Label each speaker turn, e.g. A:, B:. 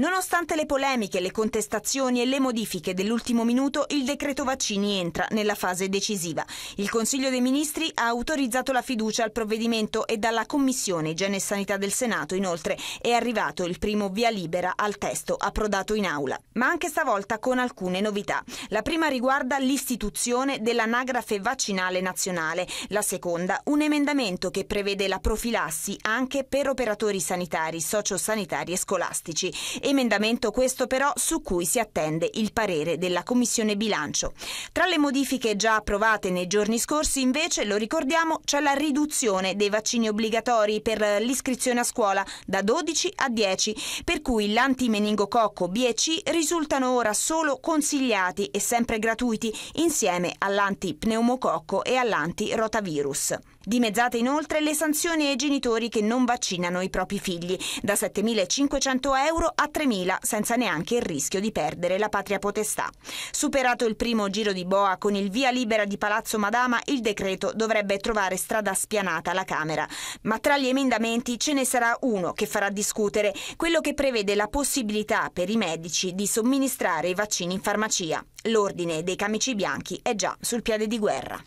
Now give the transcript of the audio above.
A: Nonostante le polemiche, le contestazioni e le modifiche dell'ultimo minuto, il decreto vaccini entra nella fase decisiva. Il Consiglio dei Ministri ha autorizzato la fiducia al provvedimento e dalla Commissione Igiene e Sanità del Senato, inoltre, è arrivato il primo via libera al testo approdato in aula. Ma anche stavolta con alcune novità. La prima riguarda l'istituzione dell'anagrafe vaccinale nazionale, la seconda un emendamento che prevede la profilassi anche per operatori sanitari, sociosanitari e scolastici. E Emendamento questo però su cui si attende il parere della Commissione Bilancio. Tra le modifiche già approvate nei giorni scorsi invece, lo ricordiamo, c'è la riduzione dei vaccini obbligatori per l'iscrizione a scuola da 12 a 10, per cui l'antimeningococco C risultano ora solo consigliati e sempre gratuiti insieme all'antipneumococco e all'antirotavirus. Dimezzate inoltre le sanzioni ai genitori che non vaccinano i propri figli, da 7.500 euro a 3.000, senza neanche il rischio di perdere la patria potestà. Superato il primo giro di boa con il via libera di Palazzo Madama, il decreto dovrebbe trovare strada spianata alla Camera. Ma tra gli emendamenti ce ne sarà uno che farà discutere, quello che prevede la possibilità per i medici di somministrare i vaccini in farmacia. L'ordine dei camici bianchi è già sul piede di guerra.